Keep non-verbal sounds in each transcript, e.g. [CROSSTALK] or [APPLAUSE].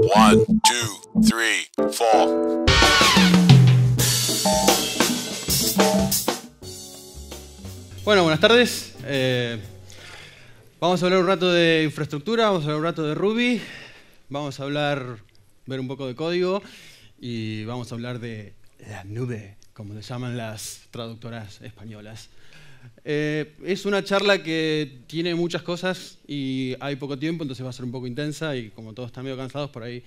One, two, three, four. Bueno, buenas tardes. Eh, vamos a hablar un rato de infraestructura, vamos a hablar un rato de Ruby, vamos a hablar, ver un poco de código y vamos a hablar de la nube, como le llaman las traductoras españolas. Eh, es una charla que tiene muchas cosas y hay poco tiempo, entonces va a ser un poco intensa y como todos están medio cansados por ahí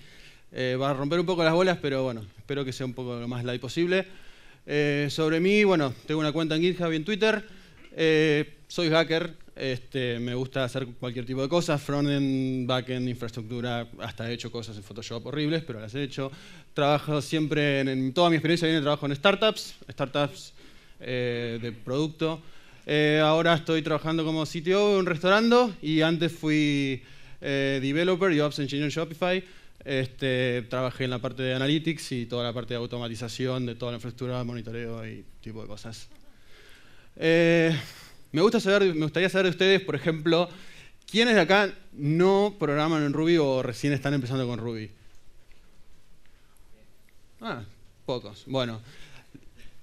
eh, va a romper un poco las bolas, pero bueno, espero que sea un poco lo más light posible. Eh, sobre mí, bueno, tengo una cuenta en GitHub y en Twitter. soy hacker, este, me gusta hacer cualquier tipo de cosas, frontend, backend, infraestructura, hasta he hecho cosas en Photoshop horribles, pero las he hecho. Trabajo siempre, en, toda mi experiencia viene trabajo en startups, startups de producto. Eh, ahora estoy trabajando como CTO en un restaurante y antes fui eh, developer y ops engineer en Shopify. Este, trabajé en la parte de analytics y toda la parte de automatización de toda la infraestructura, monitoreo y tipo de cosas. Eh, me, gusta saber, me gustaría saber de ustedes, por ejemplo, ¿quiénes de acá no programan en Ruby o recién están empezando con Ruby? Ah, pocos. Bueno,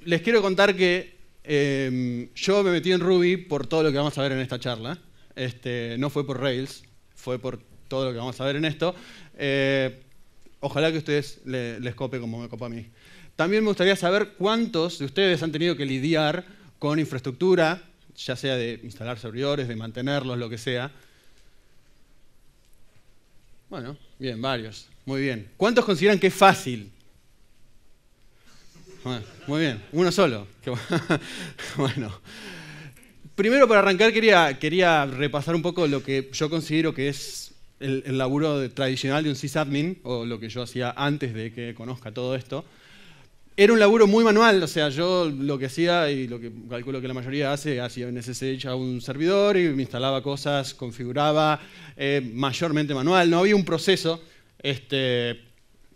les quiero contar que Em, yo me metí en Ruby por todo lo que vamos a ver en esta charla. Este, no fue por Rails, fue por todo lo que vamos a ver en esto. Eh, ojalá que a ustedes les cope como me copa a mí. También me gustaría saber cuántos de ustedes han tenido que lidiar con infraestructura, ya sea de instalar servidores, de mantenerlos, lo que sea. Bueno, bien, varios. Muy bien. ¿Cuántos consideran que es fácil muy bien, uno solo. [LAUGHS] bueno. Primero, para arrancar, quería, quería repasar un poco lo que yo considero que es el, laburo tradicional de un sysadmin, o lo que yo hacía antes de que conozca todo esto. Era un laburo muy manual, o sea, yo lo que hacía y lo que calculo que la mayoría hace, hacía en SSH a un servidor y me instalaba cosas, configuraba, eh, mayormente manual, no había un proceso. Este,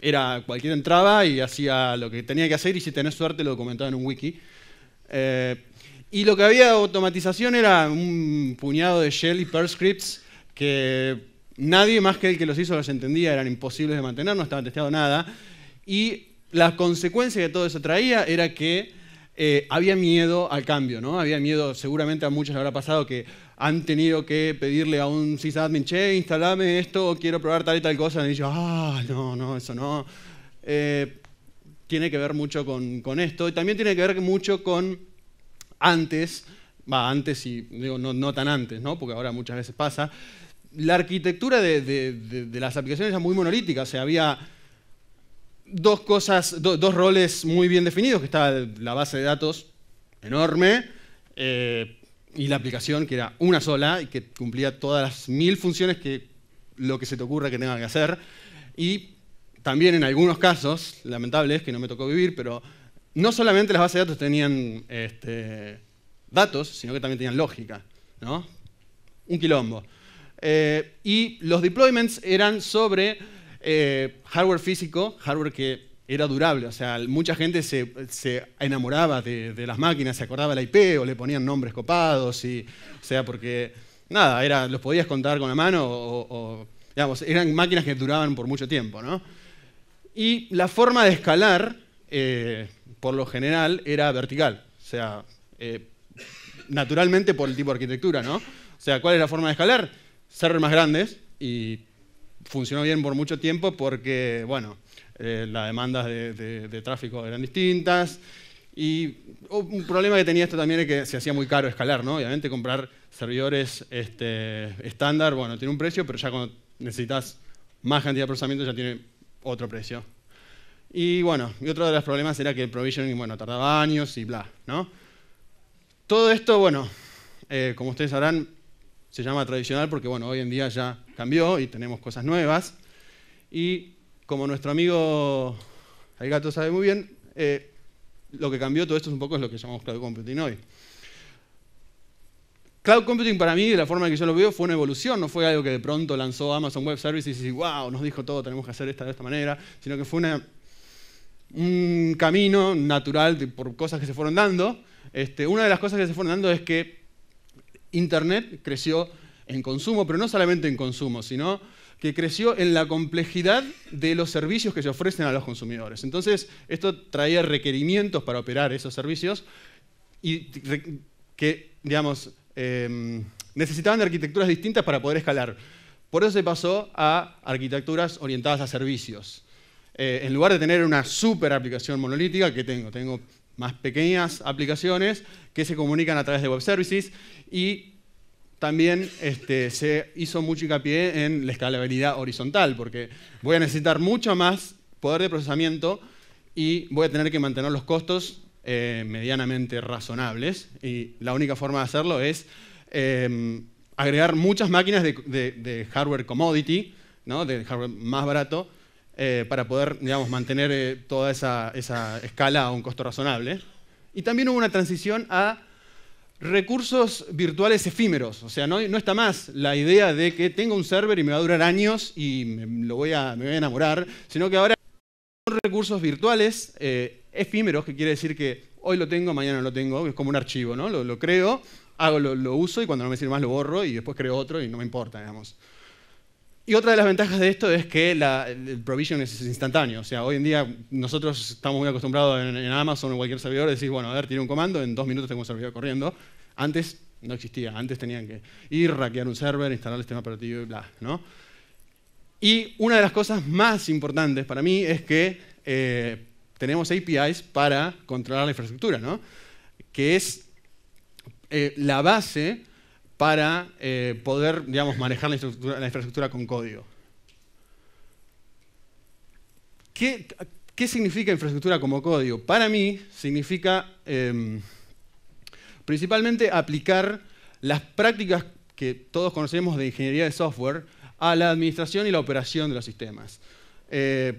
era cualquiera entraba y hacía lo que tenía que hacer y si tenés suerte lo comentaba en un wiki. Eh, y lo que había de automatización era un puñado de shell y perl scripts que nadie más que el que los hizo los entendía, eran imposibles de mantener, no estaban testeados nada. Y la consecuencia que todo eso traía era que eh, había miedo al cambio, ¿no? Había miedo, seguramente a muchos les habrá pasado que han tenido que pedirle a un sysadmin, che, instalame esto, quiero probar tal y tal cosa. Y yo, ah, no, no, eso no. Eh, tiene que ver mucho con, esto. Y también tiene que ver mucho con antes, va, antes y digo, no, tan antes, ¿no? Porque ahora muchas veces pasa. La arquitectura de, de, las aplicaciones era muy monolítica. O sea, había dos cosas, dos roles muy bien definidos, que estaba la base de datos enorme. Eh, y la aplicación, que era una sola y que cumplía todas las mil funciones que lo que se te ocurra que tenga que hacer. Y también en algunos casos, lamentable es que no me tocó vivir, pero no solamente las bases de datos tenían este, datos, sino que también tenían lógica. Un quilombo. Eh, y los deployments eran sobre eh, hardware físico, hardware que era durable. O sea, mucha gente se, enamoraba de, las máquinas, se acordaba la IP o le ponían nombres copados. Y, o sea, porque nada, era, los podías contar con la mano o, digamos, eran máquinas que duraban por mucho tiempo. ¿no? Y la forma de escalar, eh, por lo general, era vertical. O sea, eh, naturalmente por el tipo de arquitectura, ¿no? O sea, ¿cuál es la forma de escalar? Ser más grandes y funcionó bien por mucho tiempo porque, bueno, eh, las demandas de, tráfico eran distintas. Y oh, un problema que tenía esto también es que se hacía muy caro escalar, ¿no? Obviamente comprar servidores este, estándar, bueno, tiene un precio, pero ya cuando necesitas más cantidad de procesamiento ya tiene otro precio. Y bueno, y otro de los problemas era que el provisioning, bueno, tardaba años y bla, ¿no? Todo esto, bueno, eh, como ustedes sabrán, se llama tradicional porque, bueno, hoy en día ya cambió y tenemos cosas nuevas. Y como nuestro amigo el gato sabe muy bien, eh, lo que cambió todo esto es un poco lo que llamamos cloud computing hoy. Cloud computing para mí, de la forma en que yo lo veo, fue una evolución, no fue algo que de pronto lanzó Amazon Web Services y wow, nos dijo todo, tenemos que hacer esto de esta manera, sino que fue una, un camino natural por cosas que se fueron dando. Este, una de las cosas que se fueron dando es que Internet creció en consumo, pero no solamente en consumo, sino que creció en la complejidad de los servicios que se ofrecen a los consumidores. Entonces, esto traía requerimientos para operar esos servicios y que, digamos, em, necesitaban arquitecturas distintas para poder escalar. Por eso se pasó a arquitecturas orientadas a servicios. Eh, en lugar de tener una super aplicación monolítica, que tengo, tengo más pequeñas aplicaciones que se comunican a través de web services y también este, se hizo mucho hincapié en la escalabilidad horizontal, porque voy a necesitar mucho más poder de procesamiento y voy a tener que mantener los costos eh, medianamente razonables. Y la única forma de hacerlo es em, agregar muchas máquinas de, hardware commodity, ¿no? de hardware más barato, eh, para poder digamos, mantener eh, toda esa, esa escala a un costo razonable. Y también hubo una transición a Recursos virtuales efímeros, o sea, no, está más la idea de que tengo un server y me va a durar años y me, lo voy, a, enamorar, sino que ahora son recursos virtuales eh, efímeros, que quiere decir que hoy lo tengo, mañana no lo tengo, es como un archivo, ¿no? Lo, creo, hago, lo, lo, uso y cuando no me sirve más lo borro y después creo otro y no me importa, digamos. Y otra de las ventajas de esto es que el provision es instantáneo. O sea, hoy en día nosotros estamos muy acostumbrados en, Amazon o cualquier servidor a decir, bueno, a ver, tiene un comando, en dos minutos tengo un servidor corriendo. Antes no existía, antes tenían que ir, hackear un server, instalar el sistema operativo y bla, ¿no? Y una de las cosas más importantes para mí es que eh, tenemos APIs para controlar la infraestructura, ¿no? Que es eh, la base para eh, poder digamos, manejar la infraestructura, con código. ¿Qué, significa infraestructura como código? Para mí significa em, principalmente aplicar las prácticas que todos conocemos de ingeniería de software a la administración y la operación de los sistemas. Eh,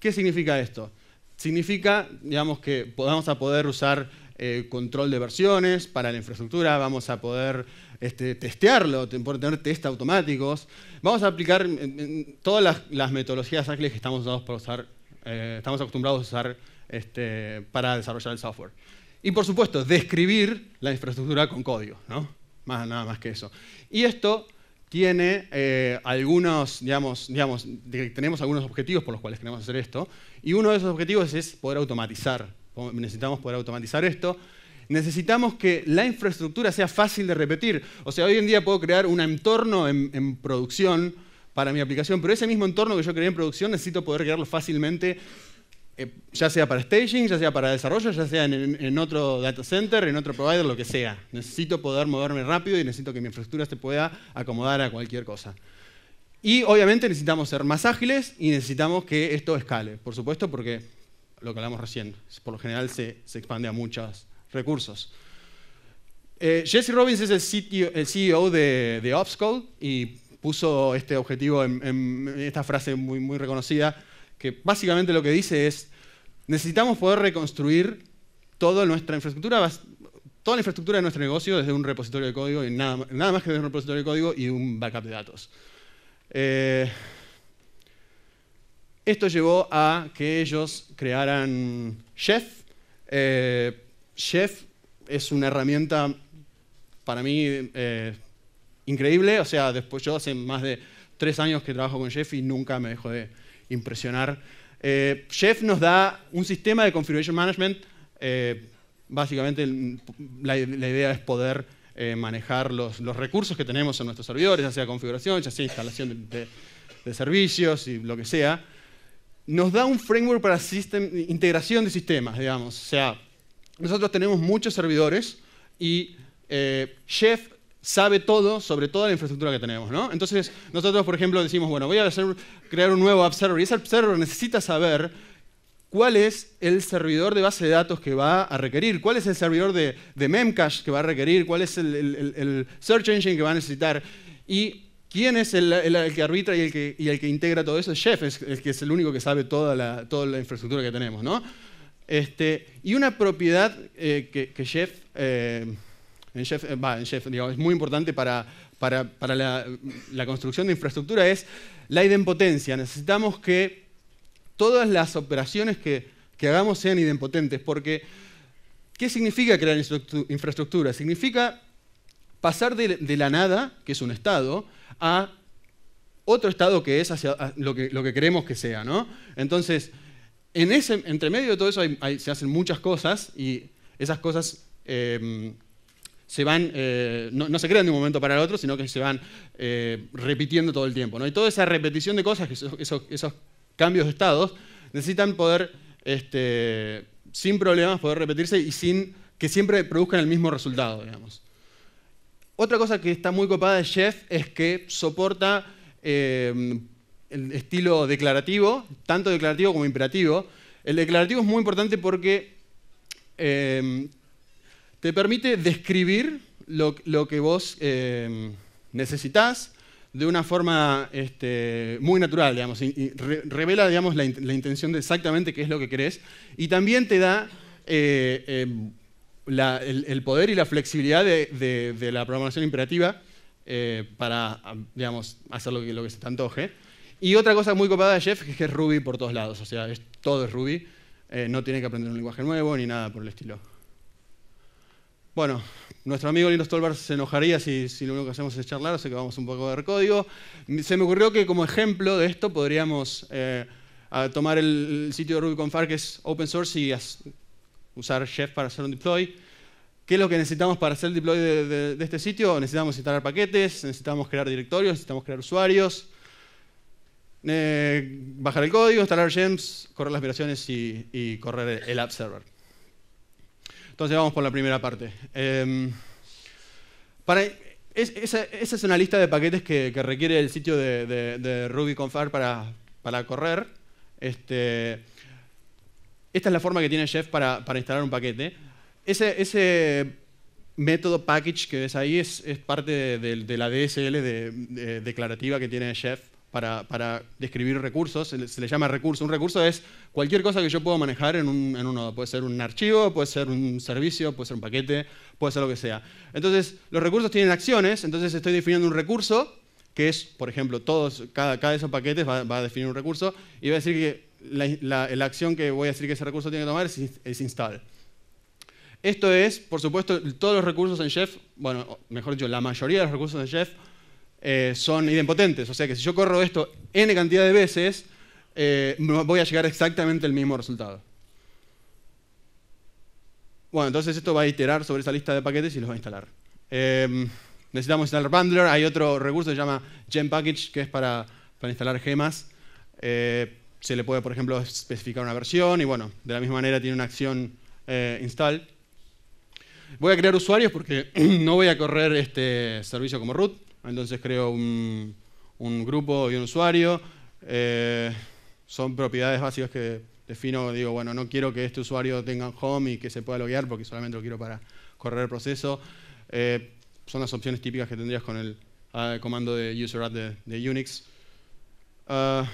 ¿Qué significa esto? Significa, digamos, que vamos a poder usar eh, control de versiones para la infraestructura, vamos a poder este, testearlo, tener test automáticos. Vamos a aplicar todas las, metodologías ágiles que estamos, para usar, eh, estamos acostumbrados a usar este, para desarrollar el software. Y por supuesto, describir la infraestructura con código, ¿no? Más, nada más que eso. Y esto tiene eh, algunos, digamos, digamos, tenemos algunos objetivos por los cuales queremos hacer esto, y uno de esos objetivos es poder automatizar. Necesitamos poder automatizar esto. Necesitamos que la infraestructura sea fácil de repetir. O sea, hoy en día puedo crear un entorno en, producción para mi aplicación, pero ese mismo entorno que yo creé en producción necesito poder crearlo fácilmente, eh, ya sea para staging, ya sea para desarrollo, ya sea en, otro data center, en otro provider, lo que sea. Necesito poder moverme rápido y necesito que mi infraestructura se pueda acomodar a cualquier cosa. Y obviamente necesitamos ser más ágiles y necesitamos que esto escale, por supuesto, porque lo que hablamos recién, por lo general se expande a muchas recursos. Eh, Jesse Robbins es el, CEO e de, Opscode y puso este objetivo en, esta frase muy, reconocida, que básicamente lo que dice es, necesitamos poder reconstruir toda nuestra infraestructura, toda la infraestructura de nuestro negocio desde un repositorio de código, y nada, más que desde un repositorio de código y un backup de datos. Eh, esto llevó a que ellos crearan Chef, eh, Chef es una herramienta para mí eh, increíble. O sea, después yo hace más de tres años que trabajo con Chef y nunca me dejo de impresionar. Eh, Chef nos da un sistema de configuration management. Eh, básicamente la, idea es poder manejar los, recursos que tenemos en nuestros servidores, ya sea configuración, ya sea instalación de, servicios y lo que sea. Nos da un framework para system, integración de sistemas, digamos. O sea, nosotros tenemos muchos servidores y eh, Chef sabe todo sobre toda la infraestructura que tenemos, ¿no? Entonces, nosotros, por ejemplo, decimos, bueno, voy a hacer, crear un nuevo app server y ese app server necesita saber cuál es el servidor de base de datos que va a requerir, cuál es el servidor de, Memcache que va a requerir, cuál es el, search engine que va a necesitar y quién es el, que arbitra y el que, integra todo eso. Chef es el que es el único que sabe toda la, toda la infraestructura que tenemos, ¿no? Este, y una propiedad que, es muy importante para, la, construcción de infraestructura es la idempotencia. Necesitamos que todas las operaciones que, hagamos sean idempotentes, porque ¿qué significa crear infraestructura? Significa pasar de, la nada, que es un estado, a otro estado que es lo que, lo que queremos que sea. ¿no? Entonces, en ese, entre medio de todo eso se hacen muchas cosas y esas cosas eh, se van, eh, no, se crean de un momento para el otro, sino que se van eh, repitiendo todo el tiempo. ¿no? Y toda esa repetición de cosas, esos, cambios de estados, necesitan poder, este, sin problemas, poder repetirse y sin que siempre produzcan el mismo resultado, digamos. Otra cosa que está muy copada de Chef es que soporta el estilo declarativo, tanto declarativo como imperativo. El declarativo es muy importante porque em, te permite describir lo, que vos em, necesitas de una forma este, muy natural, y, revela digamos, la, intención de exactamente qué es lo que querés, y también te da eh, em, el, poder y la flexibilidad de, la programación imperativa eh, para digamos, hacer lo que se te antoje. Y otra cosa muy copada de Chef es que es Ruby por todos lados, o sea, es, todo es Ruby, eh, no tiene que aprender un lenguaje nuevo ni nada por el estilo. Bueno, nuestro amigo Linus Tolbar se enojaría si, lo único que hacemos es charlar, así que vamos un poco de ver código. Se me ocurrió que como ejemplo de esto podríamos eh, tomar el, sitio de RubyConfar que es open source y usar Chef para hacer un deploy. ¿Qué es lo que necesitamos para hacer el deploy de este sitio? Necesitamos instalar paquetes, necesitamos crear directorios, necesitamos crear usuarios, eh, bajar el código, instalar gems, correr las migraciones y, correr el app server. Entonces vamos por la primera parte. Em, esa, es una lista de paquetes que, requiere el sitio de, de, para, para correr. Este, esta es la forma que tiene Chef para, para instalar un paquete. Ese, método package que ves ahí es, parte de, la DSL declarativa que tiene Chef para, describir recursos, se le, llama recurso. Un recurso es cualquier cosa que yo puedo manejar en, un, en uno. Puede ser un archivo, puede ser un servicio, puede ser un paquete, puede ser lo que sea. Entonces, los recursos tienen acciones, entonces estoy definiendo un recurso, que es, por ejemplo, todos, cada, cada de esos paquetes va, a definir un recurso y va a decir que la, acción que voy a decir que ese recurso tiene que tomar es, es install. Esto es, por supuesto, todos los recursos en Chef, bueno, mejor dicho, la mayoría de los recursos en Chef eh, son idempotentes. O sea que si yo corro esto n cantidad de veces, eh, voy a llegar exactamente al mismo resultado. Bueno, entonces esto va a iterar sobre esa lista de paquetes y los va a instalar. Em, necesitamos instalar Bundler. Hay otro recurso que se llama package, que es para instalar gemas. Eh, se le puede, por ejemplo, especificar una versión y, bueno, de la misma manera tiene una acción install. Voy a crear usuarios porque [CLEARS THROAT] no voy a correr este servicio como root. Entonces creo un, grupo y un usuario. Eh, son propiedades básicas que defino, digo, bueno, no quiero que este usuario tenga home y que se pueda loguear porque solamente lo quiero para correr el proceso. Eh, son las opciones típicas que tendrías con el ah, comando de user de, Unix. Ah,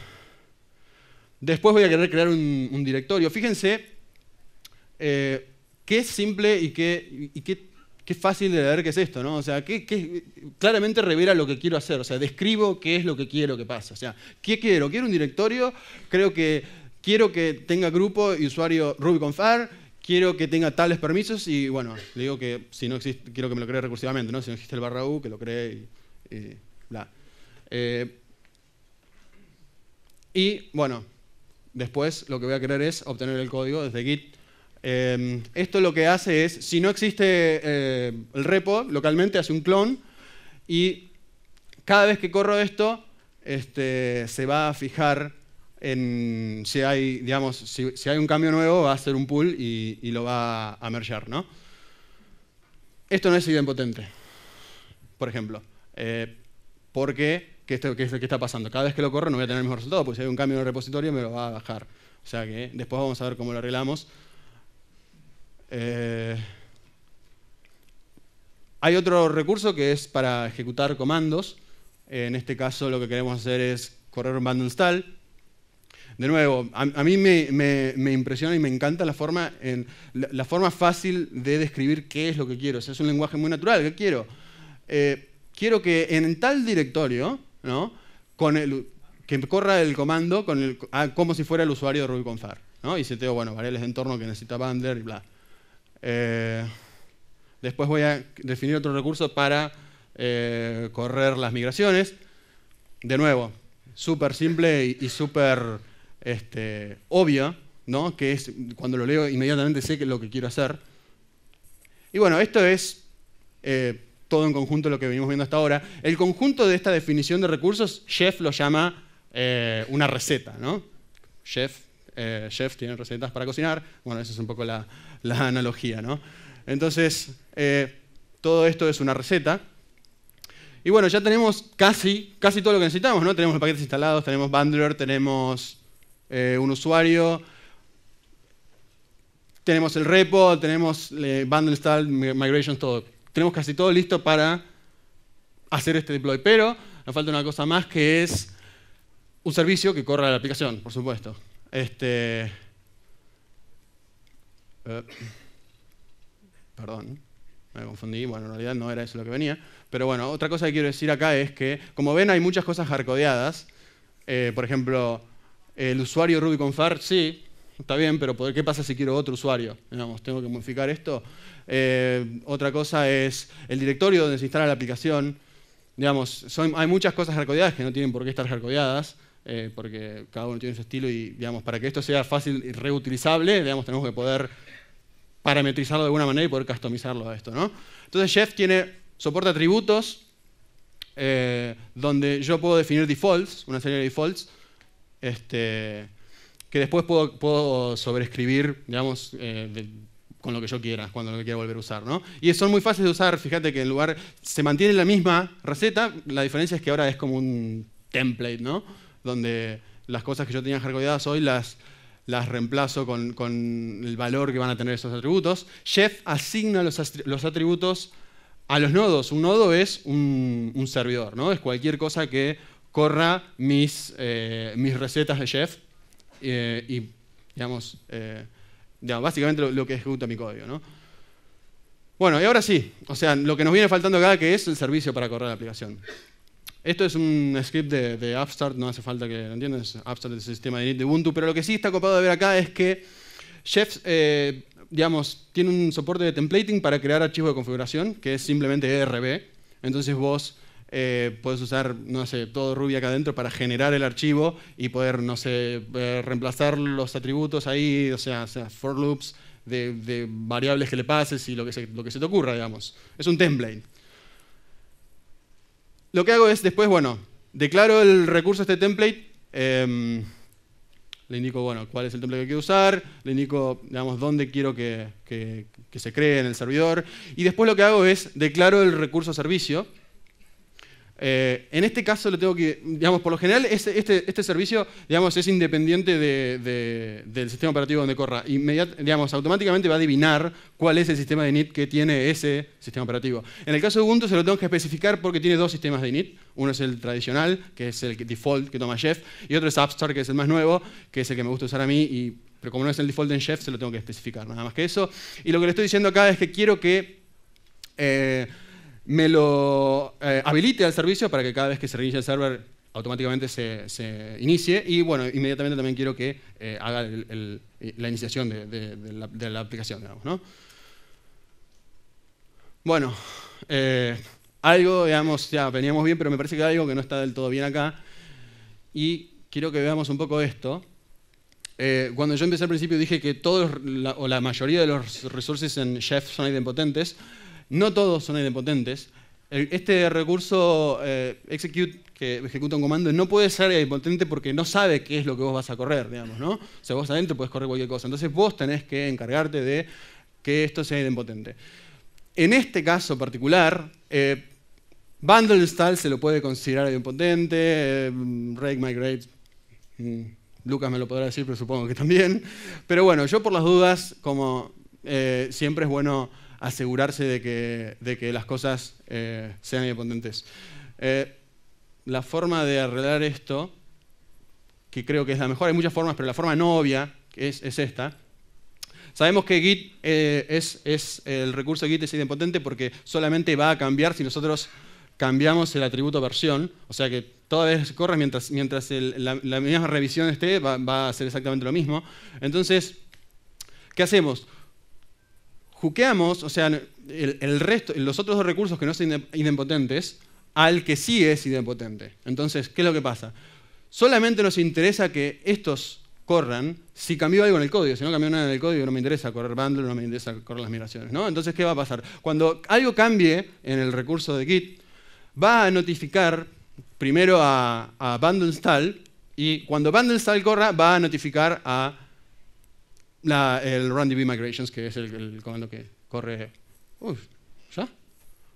después voy a querer crear un, directorio. Fíjense eh, qué simple y qué, y qué Qué fácil de ver qué es esto, ¿no? O sea, claramente revela lo que quiero hacer, o sea, describo qué es lo que quiero que pase. O sea, ¿qué quiero? Quiero un directorio, creo que quiero que tenga grupo y usuario Far. quiero que tenga tales permisos y bueno, le digo que si no existe, quiero que me lo cree recursivamente, ¿no? Si no existe el barra U, que lo cree y, y bla. Eh, y bueno, después lo que voy a querer es obtener el código desde Git Em, esto lo que hace es, si no existe eh, el repo localmente, hace un clon y cada vez que corro esto, este, se va a fijar en si hay, digamos, si, hay un cambio nuevo, va a hacer un pull y, lo va a mergear, ¿no? Esto no es idempotente, por ejemplo. Eh, porque, esto, qué, ¿qué, está pasando? Cada vez que lo corro no voy a tener el mismo resultado, porque si hay un cambio en el repositorio me lo va a bajar. O sea que después vamos a ver cómo lo arreglamos. Eh, hay otro recurso que es para ejecutar comandos. En este caso lo que queremos hacer es correr un bundle install. De nuevo, a, mí me, impresiona y me encanta la forma, fácil de describir qué es lo que quiero. es un lenguaje muy natural. ¿Qué quiero? Eh, quiero que en tal directorio, ¿no? que corra el comando ah, como si fuera el usuario de RubyConfar. ¿no? Y seteo, bueno, variables de entorno que necesita Bundler y bla. Eh, después voy a definir otro recurso para eh, correr las migraciones. De nuevo, súper simple y, súper este, obvio, ¿no? que es cuando lo leo inmediatamente sé lo que quiero hacer. Y bueno, esto es eh, todo en conjunto lo que venimos viendo hasta ahora. El conjunto de esta definición de recursos, Chef lo llama una receta. ¿no? Chef, Chef tiene recetas para cocinar. Bueno, esa es un poco la, la analogía, ¿no? Entonces, eh, todo esto es una receta. Y bueno, ya tenemos casi, casi todo lo que necesitamos, ¿no? Tenemos los paquetes instalados, tenemos Bundler, tenemos eh, un usuario, tenemos el repo, tenemos eh, bundle install, migrations, todo. Tenemos casi todo listo para hacer este deploy. Pero nos falta una cosa más que es un servicio que corra la aplicación, por supuesto. Este, eh, [COUGHS] perdón, me confundí, bueno, en realidad no era eso lo que venía. Pero bueno, otra cosa que quiero decir acá es que, como ven, hay muchas cosas hardcodeadas. Eh, por ejemplo, el usuario RubyConfar, sí, está bien, pero ¿qué pasa si quiero otro usuario? Digamos, ¿Tengo que modificar esto? Eh, otra cosa es el directorio donde se instala la aplicación. Digamos, hay muchas cosas hardcodeadas que no tienen por qué estar hardcodeadas. Eh, porque cada uno tiene su estilo y, digamos, para que esto sea fácil y reutilizable, digamos, tenemos que poder parametrizarlo de alguna manera y poder customizarlo a esto, ¿no? Entonces, Chef tiene, soporta atributos, eh, donde yo puedo definir defaults, una serie de defaults, este, que después puedo, sobrescribir, digamos, eh, con lo que yo quiera, cuando lo quiera volver a usar, ¿no? Y son muy fáciles de usar, fíjate que en lugar, se mantiene la misma receta, la diferencia es que ahora es como un template, ¿no? donde las cosas que yo tenía jargolladas hoy las, reemplazo con, el valor que van a tener esos atributos. Chef asigna los, atributos a los nodos. Un nodo es un, servidor, ¿no? Es cualquier cosa que corra mis, eh, recetas de Chef eh, y, digamos, eh, básicamente lo, que ejecuta mi código, Bueno, y ahora sí, o sea, lo que nos viene faltando acá que es el servicio para correr la aplicación. Esto es un script de, de Upstart, no hace falta que lo entiendas, Upstart es el sistema de init de Ubuntu, pero lo que sí está copado de ver acá es que Chefs, eh, digamos, tiene un soporte de templating para crear archivos de configuración, que es simplemente ERB. Entonces vos eh, puedes usar, no sé, todo Ruby acá adentro para generar el archivo y poder, no sé, eh, reemplazar los atributos ahí, o sea, o for loops de, variables que le pases y lo que, se, lo que se te ocurra, digamos. Es un template lo que hago es después, bueno, declaro el recurso este template, em, le indico, bueno, cuál es el template que quiero usar, le indico, digamos, dónde quiero que, que se cree en el servidor, y después lo que hago es declaro el recurso servicio, eh, en este caso lo tengo que, digamos, por lo general este, este, este servicio, digamos, es independiente del sistema operativo donde corra. digamos, automáticamente va a adivinar cuál es el sistema de init que tiene ese sistema operativo. En el caso de Ubuntu se lo tengo que especificar porque tiene dos sistemas de init. Uno es el tradicional, que es el default que toma Chef, y otro es Upstart, que es el más nuevo, que es el que me gusta usar a mí, y, pero como no es el default en Chef, se lo tengo que especificar, nada más que eso. Y lo que le estoy diciendo acá es que quiero que eh, me lo eh, habilite al servicio para que cada vez que se reinicie el server automáticamente se, inicie y bueno, inmediatamente también quiero que eh, haga la iniciación de, la, aplicación, Bueno, eh, algo, digamos, ya veníamos bien, pero me parece que hay algo que no está del todo bien acá y quiero que veamos un poco esto. cuando yo empecé al principio dije que todos, o la mayoría de los resources en Chef son idempotentes. No todos son idempotentes. Este recurso eh, execute que ejecuta un comando no puede ser idempotente porque no sabe qué es lo que vos vas a correr, digamos, ¿no? O sea, vos adentro puedes correr cualquier cosa. Entonces vos tenés que encargarte de que esto sea idempotente. En este caso particular, eh, bundle install se lo puede considerar idempotente, eh, rake migrate, mm, Lucas me lo podrá decir, pero supongo que también. Pero bueno, yo por las dudas, como siempre es bueno asegurarse de que, de que las cosas eh, sean independientes. Eh, la forma de arreglar esto, que creo que es la mejor, hay muchas formas, pero la forma no obvia es, es esta. Sabemos que Git eh, es, es, el recurso Git es idempotente porque solamente va a cambiar si nosotros cambiamos el atributo versión, o sea que toda vez que corras mientras, mientras la, misma revisión esté, va, va, a ser exactamente lo mismo. Entonces, ¿qué hacemos? juqueamos, o sea, el, los otros dos recursos que no son idempotentes, al que sí es idempotente. Entonces, ¿qué es lo que pasa? Solamente nos interesa que estos corran si cambió algo en el código. Si no cambió nada en el código, no me interesa correr bundle, no me interesa correr las migraciones. ¿no? Entonces, ¿qué va a pasar? Cuando algo cambie en el recurso de Git, va a notificar primero a, a bundle install y cuando bundle install corra, va a notificar a la, el RunDB migrations, que es el, comando que corre... ¿ya?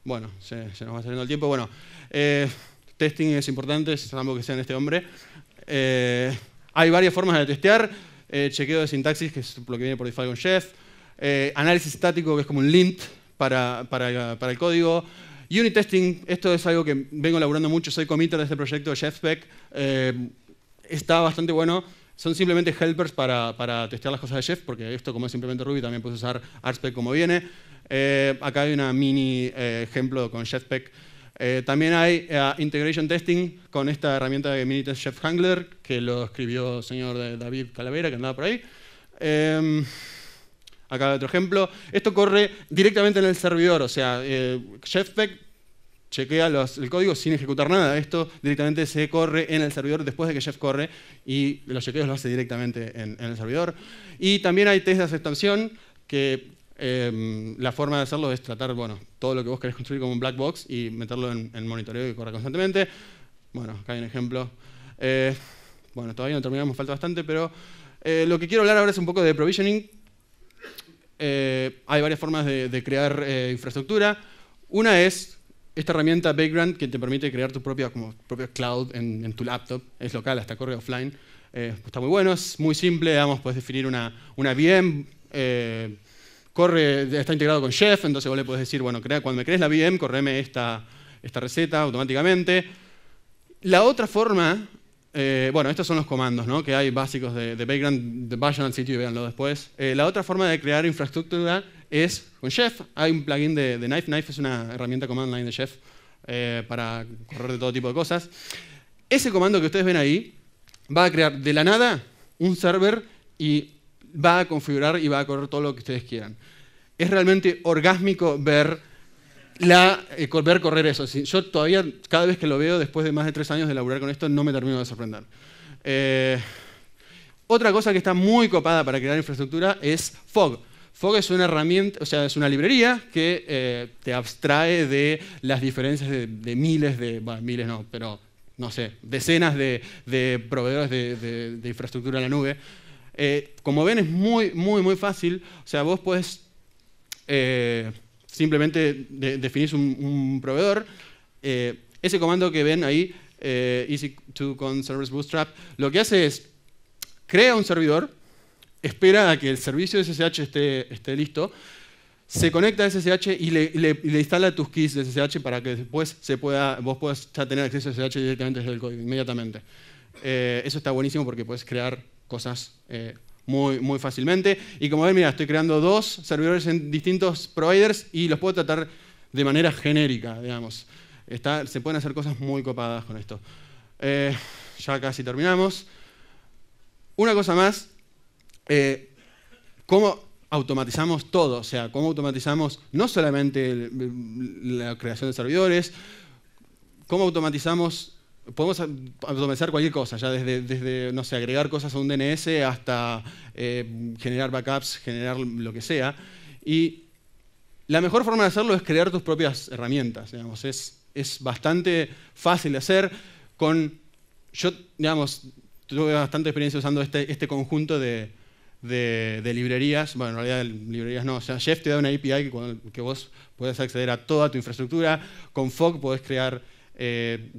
Bueno, se, nos va saliendo el tiempo. Bueno, eh, testing es importante, salvo que sean este hombre. Eh, hay varias formas de testear. Eh, chequeo de sintaxis, que es lo que viene por default con Chef. análisis estático, que es como un lint para, para, para el código. Unit testing, esto es algo que vengo laburando mucho, soy committer de este proyecto de está bastante bueno son simplemente helpers para, para, testear las cosas de Chef, porque esto como es simplemente Ruby también puedes usar ArtSpec como viene. Eh, acá hay una mini eh, ejemplo con ChefSpec. Eh, también hay Integration Testing con esta herramienta de mini Chef Hangler que lo escribió el señor David Calavera, que andaba por ahí. Em, acá hay otro ejemplo. Esto corre directamente en el servidor, o sea, ChefSpec, chequea el código sin ejecutar nada. Esto directamente se corre en el servidor después de que Jeff corre y los chequeos lo hace directamente en, el servidor. Y también hay test de aceptación que em, la forma de hacerlo es tratar bueno, todo lo que vos querés construir como un black box y meterlo en, el monitoreo que corra constantemente. Bueno, acá hay un ejemplo. Eh, bueno, todavía no terminamos, falta bastante, pero eh, lo que quiero hablar ahora es un poco de provisioning. Eh, hay varias formas de crear infraestructura. Una es esta herramienta Background que te permite crear tu propia, cloud en, tu laptop, es local, hasta corre offline, eh, está muy bueno, es muy simple, vamos, puedes definir una, VM, eh, corre, está integrado con Chef, entonces vos le puedes decir, bueno, cuando me crees la VM, correme esta, receta automáticamente. La otra forma, eh, bueno, estos son los comandos ¿no? que hay básicos de, de vayan al sitio y véanlo después. la otra forma de crear infraestructura es con Chef. Hay un plugin de, Knife. Knife es una herramienta command line de Chef eh, para correr de todo tipo de cosas. Ese comando que ustedes ven ahí va a crear de la nada un server y va a configurar y va a correr todo lo que ustedes quieran. Es realmente orgásmico ver, la, eh, correr eso. Yo todavía, cada vez que lo veo, después de más de tres años de laburar con esto, no me termino de sorprender. Eh, otra cosa que está muy copada para crear infraestructura es Fog. Fog es una herramienta, o sea, es una librería que eh, te abstrae de las diferencias de, miles de, bueno, miles no, pero no sé, decenas de, proveedores de, infraestructura en la nube. Eh, como ven, es muy, muy, muy fácil. O sea, vos puedes eh, simplemente definir un, proveedor. ese comando que ven ahí, Easy to con Bootstrap, lo que hace es crea un servidor espera a que el servicio de SSH esté, esté listo, se conecta a SSH y le, instala tus keys de SSH para que después se pueda, vos puedas ya tener acceso a SSH directamente desde el código, inmediatamente. Eh, eso está buenísimo porque puedes crear cosas eh, muy, muy fácilmente. Y como ven, mira, estoy creando dos servidores en distintos providers y los puedo tratar de manera genérica, digamos. Está, se pueden hacer cosas muy copadas con esto. Eh, ya casi terminamos. Una cosa más eh, cómo automatizamos todo, o sea, cómo automatizamos no solamente la creación de servidores, cómo automatizamos podemos automatizar cualquier cosa, ya desde, no sé, agregar cosas a un DNS hasta eh, generar backups, generar lo que sea. Y la mejor forma de hacerlo es crear tus propias herramientas, digamos. Es, es bastante fácil de hacer con... Yo, digamos, tuve bastante experiencia usando este, este conjunto de, de, librerías, bueno, en realidad librerías no, o sea, Chef te da una API que, que vos puedes acceder a toda tu infraestructura, con Fog podés crear, eh,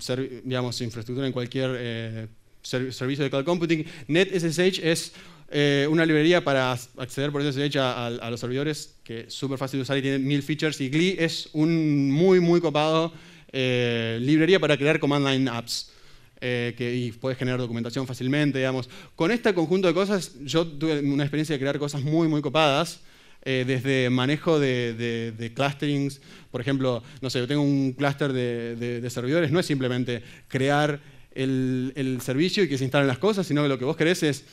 digamos, infraestructura en cualquier eh, servicio de cloud computing. NetSSH es eh, una librería para acceder por SSH a, a los servidores, que es súper fácil de usar y tiene mil features, y Glee es un muy, muy copado librería para crear command line apps. Eh, que, y puedes generar documentación fácilmente, digamos. Con este conjunto de cosas, yo tuve una experiencia de crear cosas muy, muy copadas, eh, desde manejo de, de, clusterings, por ejemplo, no sé, yo tengo un cluster de, servidores, no es simplemente crear el, el servicio y que se instalen las cosas, sino que lo que vos querés es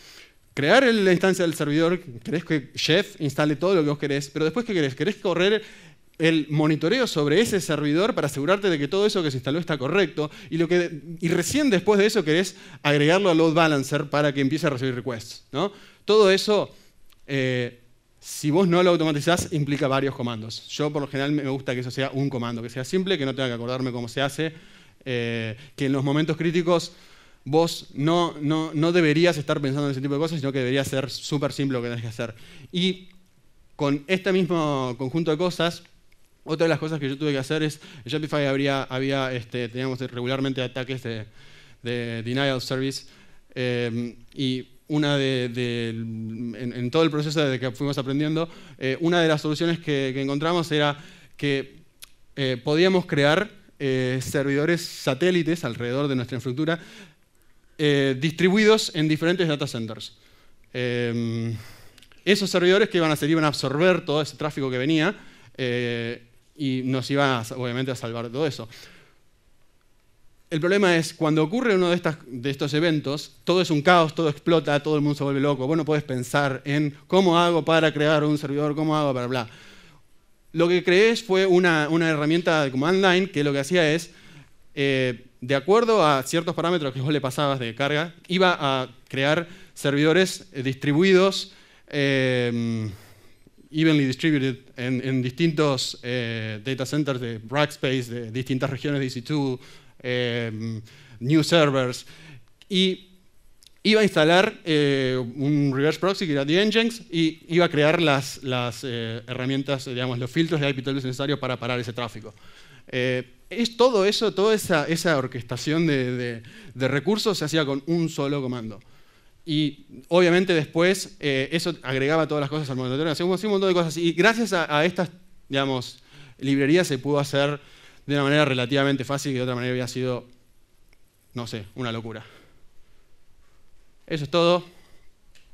crear la instancia del servidor, querés que Chef instale todo lo que vos querés, pero después ¿qué querés? Querés correr el monitoreo sobre ese servidor para asegurarte de que todo eso que se instaló está correcto y, lo que, y recién después de eso es agregarlo al load balancer para que empiece a recibir requests. ¿no? Todo eso, eh, si vos no lo automatizás, implica varios comandos. Yo por lo general me gusta que eso sea un comando, que sea simple, que no tenga que acordarme cómo se hace, eh, que en los momentos críticos vos no, no, no deberías estar pensando en ese tipo de cosas, sino que debería ser súper simple lo que tenés que hacer. Y con este mismo conjunto de cosas, otra de las cosas que yo tuve que hacer es, en Shopify habría, había, este, teníamos regularmente ataques de, denial of service eh, y una de, en, todo el proceso desde que fuimos aprendiendo, eh, una de las soluciones que, encontramos era que eh, podíamos crear servidores satélites alrededor de nuestra infraestructura distribuidos en diferentes data centers. esos servidores que iban a ser, iban a absorber todo ese tráfico que venía y nos iba obviamente a salvar todo eso. El problema es, cuando ocurre uno de, estas, de, estos eventos, todo es un caos, todo explota, todo el mundo se vuelve loco. Vos no podés pensar en cómo hago para crear un servidor, cómo hago para bla. Lo que crees fue una, una herramienta de command line que lo que hacía es, eh, de acuerdo a ciertos parámetros que vos le pasabas de carga, iba a crear servidores distribuidos. Eh, evenly distributed en, distintos eh, data centers de Rackspace, de distintas regiones de EC2, eh, new servers. Y iba a instalar eh, un reverse proxy que era The Engines, y iba a crear las, herramientas, digamos, los filtros de iptables necesarios para parar ese tráfico. es todo eso, toda esa, orquestación de recursos se hacía con un solo comando. Y obviamente después eh, eso agregaba todas las cosas al monitoreo Hacíamos un montón de cosas. Y gracias a, estas, digamos, librerías se pudo hacer de una manera relativamente fácil que de otra manera había sido, no sé, una locura. Eso es todo.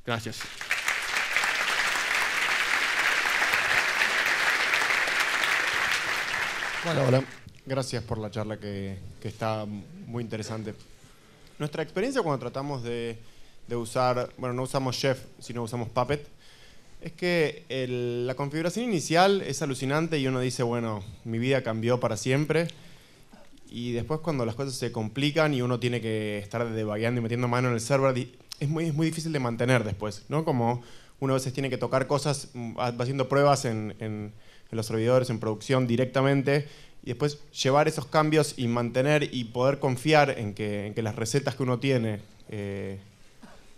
Gracias. Bueno, hola. Gracias por la charla que está muy interesante. Nuestra experiencia cuando tratamos de de usar, bueno, no usamos Chef, sino usamos Puppet, es que la configuración inicial es alucinante y uno dice, bueno, mi vida cambió para siempre. Y después cuando las cosas se complican y uno tiene que estar debagueando y metiendo mano en el server, es muy, muy difícil de mantener después, ¿no? Como uno a veces tiene que tocar cosas, mm, haciendo pruebas en, los servidores, en producción directamente, y después llevar esos cambios y mantener y poder confiar en que, las recetas que uno tiene eh,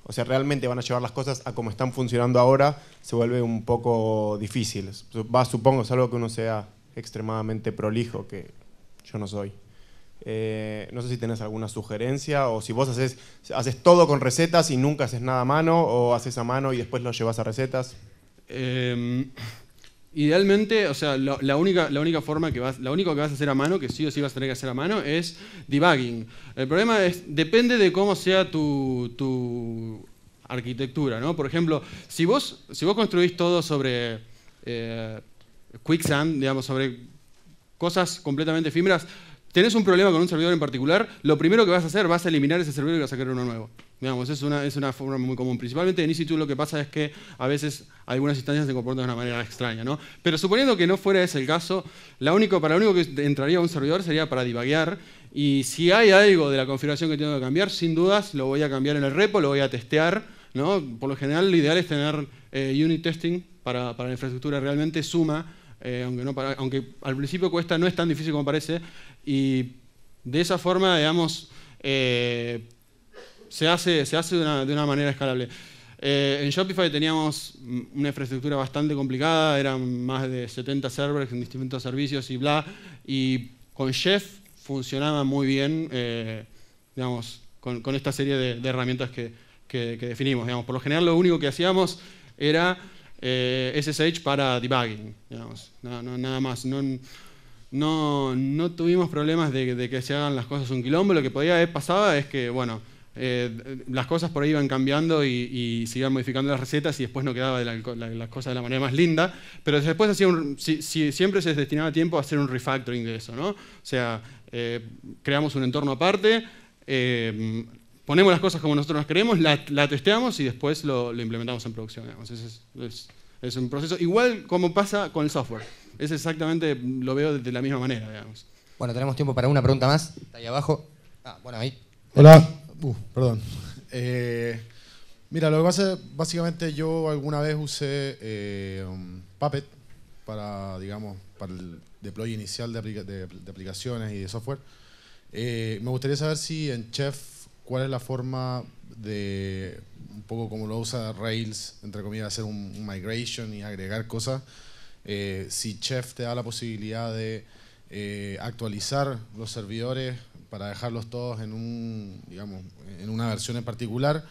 o sea, realmente van a llevar las cosas a como están funcionando ahora, se vuelve un poco difícil. Va, supongo, algo que uno sea extremadamente prolijo, que yo no soy. Eh, no sé si tenés alguna sugerencia o si vos haces, todo con recetas y nunca haces nada a mano o haces a mano y después lo llevas a recetas. Em, Idealmente, o sea, la, la, única, la única forma que vas, la que vas a hacer a mano, que sí o sí vas a tener que hacer a mano, es debugging. El problema es, depende de cómo sea tu, tu arquitectura, ¿no? Por ejemplo, si vos, si vos construís todo sobre eh, quicksand, digamos, sobre cosas completamente efímeras, tenés un problema con un servidor en particular, lo primero que vas a hacer, es a eliminar ese servidor y vas a crear uno nuevo. es una, es una forma muy común. Principalmente en EC2 lo que pasa es que a veces algunas instancias se comportan de una manera extraña. ¿no? Pero suponiendo que no fuera ese el caso, la único, para lo único que entraría a un servidor sería para divaguear. Y si hay algo de la configuración que tengo que cambiar, sin dudas lo voy a cambiar en el repo, lo voy a testear. ¿no? Por lo general, lo ideal es tener eh, unit testing para, para la infraestructura realmente suma eh, aunque, no aunque al principio cuesta, no es tan difícil como parece, y de esa forma, digamos, eh, se hace, se hace de, una, de una manera escalable. Eh, en Shopify teníamos mm, una infraestructura bastante complicada, eran más de 70 servers en distintos servicios y bla, y con Chef funcionaba muy bien, eh, digamos, con, con, esta serie de, herramientas que, que, definimos. Digamos. Por lo general lo único que hacíamos era SSH para debugging, digamos, no, nada más. No, no, no tuvimos problemas de, que se hagan las cosas un quilombo. Lo que podía haber pasado es que, bueno, eh, las cosas por ahí iban cambiando y, se iban modificando las recetas y después no quedaba las cosas de la manera más linda. Pero después si, siempre se destinaba tiempo a hacer un refactoring de eso, ¿no? O sea, eh, creamos un entorno aparte. Eh, ponemos las cosas como nosotros las queremos, la, testeamos y después lo, implementamos en producción. es un proceso igual como pasa con el software es exactamente, lo veo de la misma manera, digamos. Bueno, tenemos tiempo para una pregunta más. Está ahí abajo. Ah, bueno, ahí. Hola. Uh, perdón. [LAUGHS] Eh, mira, lo que pasa es, básicamente yo alguna vez usé eh, um, Puppet para, digamos, para el deploy inicial de, aplicaciones y de software. Eh, me gustaría saber si en Chef, cuál es la forma de, un poco como lo usa Rails, entre comillas, hacer un, un migration y agregar cosas eh, si Chef te da la posibilidad de eh, actualizar los servidores para dejarlos todos en, un, digamos, en una versión en particular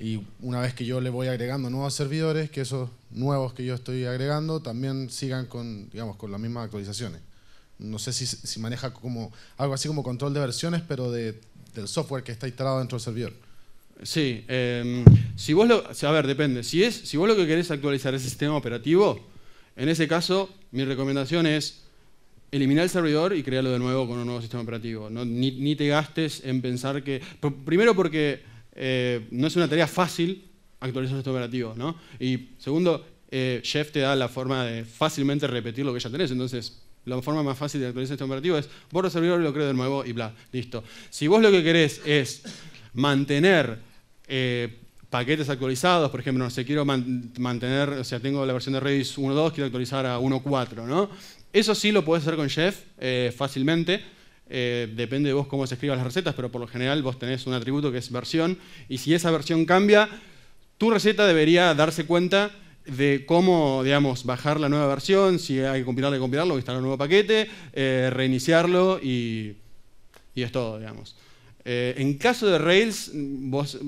y una vez que yo le voy agregando nuevos servidores, que esos nuevos que yo estoy agregando también sigan con, digamos, con las mismas actualizaciones. No sé si, si maneja como algo así como control de versiones, pero del software que está instalado dentro del servidor. Sí, em, si vos lo, a ver, depende. Si es, si vos lo que querés actualizar es el sistema operativo, en ese caso, mi recomendación es eliminar el servidor y crearlo de nuevo con un nuevo sistema operativo. ni, te gastes en pensar que... Primero porque eh, no es una tarea fácil actualizar el sistema operativo, ¿no? Y segundo, Chef eh, te da la forma de fácilmente repetir lo que ya tenés, entonces la forma más fácil de actualizar el sistema operativo es borro el servidor, y lo creo de nuevo y bla, listo. Si vos lo que querés es mantener eh, paquetes actualizados, por ejemplo, no sé, quiero mantener, o sea, tengo la versión de Rails 1.2, quiero actualizar a 1.4, ¿no? Eso sí lo puedes hacer con Chef eh, fácilmente, eh, depende de vos cómo se escriban las recetas, pero por lo general vos tenés un atributo que es versión, y si esa versión cambia, tu receta debería darse cuenta de cómo, digamos, bajar la nueva versión, si hay que compilarlo, y compilarlo, instalar un nuevo paquete, eh, reiniciarlo y, y, es todo, digamos. en caso de Rails, vos...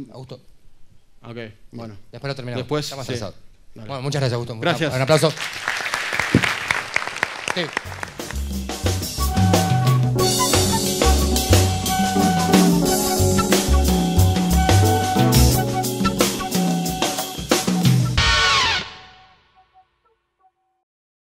Ok, bueno. Después lo terminamos. Después, Bueno, muchas gracias, Augusto. Un aplauso. Sí.